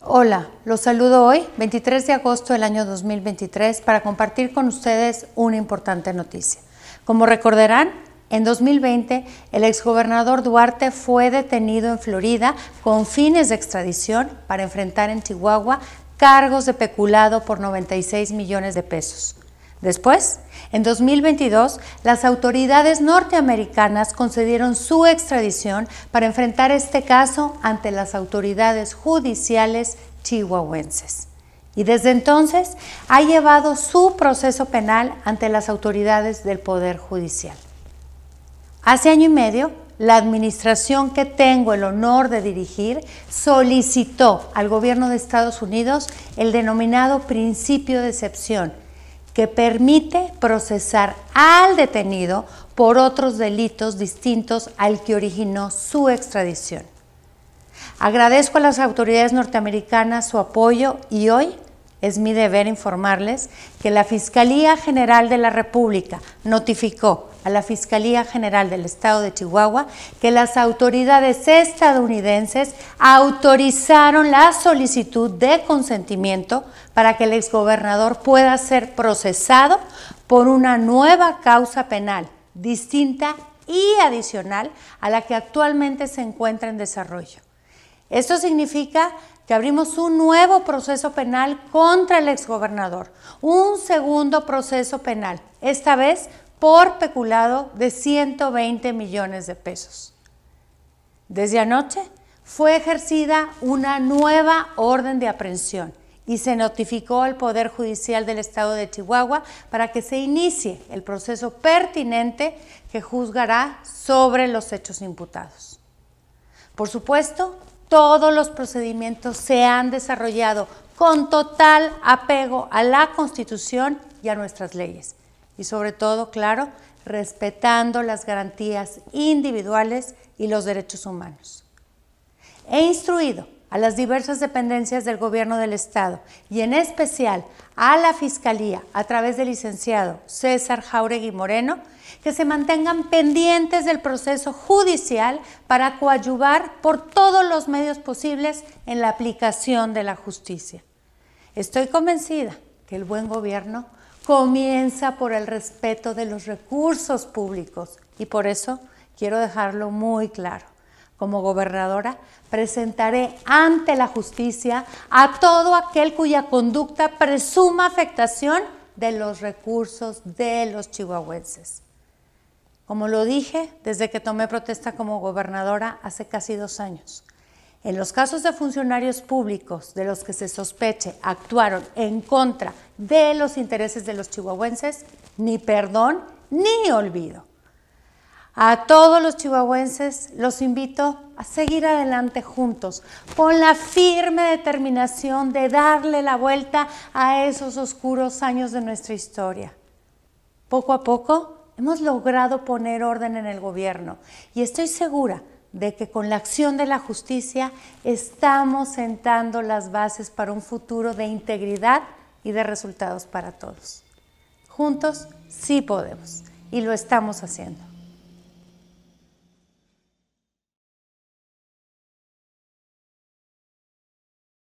Hola, los saludo hoy, 23 de agosto del año 2023, para compartir con ustedes una importante noticia. Como recordarán, en 2020 el exgobernador Duarte fue detenido en Florida con fines de extradición para enfrentar en Chihuahua cargos de peculado por 96 millones de pesos. Después, en 2022, las autoridades norteamericanas concedieron su extradición para enfrentar este caso ante las autoridades judiciales chihuahuenses. Y desde entonces ha llevado su proceso penal ante las autoridades del Poder Judicial. Hace año y medio, la administración que tengo el honor de dirigir solicitó al gobierno de Estados Unidos el denominado principio de excepción que permite procesar al detenido por otros delitos distintos al que originó su extradición. Agradezco a las autoridades norteamericanas su apoyo y hoy es mi deber informarles que la Fiscalía General de la República notificó a la Fiscalía General del Estado de Chihuahua que las autoridades estadounidenses autorizaron la solicitud de consentimiento para que el exgobernador pueda ser procesado por una nueva causa penal distinta y adicional a la que actualmente se encuentra en desarrollo. Esto significa que abrimos un nuevo proceso penal contra el exgobernador, un segundo proceso penal, esta vez por peculado de 120 millones de pesos. Desde anoche fue ejercida una nueva orden de aprehensión y se notificó al Poder Judicial del Estado de Chihuahua para que se inicie el proceso pertinente que juzgará sobre los hechos imputados. Por supuesto, todos los procedimientos se han desarrollado con total apego a la Constitución y a nuestras leyes. Y sobre todo, claro, respetando las garantías individuales y los derechos humanos. He instruido a las diversas dependencias del Gobierno del Estado y en especial a la Fiscalía a través del licenciado César Jauregui Moreno que se mantengan pendientes del proceso judicial para coadyuvar por todos los medios posibles en la aplicación de la justicia. Estoy convencida que el buen gobierno comienza por el respeto de los recursos públicos y por eso quiero dejarlo muy claro como gobernadora, presentaré ante la justicia a todo aquel cuya conducta presuma afectación de los recursos de los chihuahuenses. Como lo dije desde que tomé protesta como gobernadora hace casi dos años, en los casos de funcionarios públicos de los que se sospeche actuaron en contra de los intereses de los chihuahuenses, ni perdón ni olvido. A todos los chihuahuenses los invito a seguir adelante juntos, con la firme determinación de darle la vuelta a esos oscuros años de nuestra historia. Poco a poco hemos logrado poner orden en el gobierno y estoy segura de que con la acción de la justicia estamos sentando las bases para un futuro de integridad y de resultados para todos. Juntos sí podemos y lo estamos haciendo.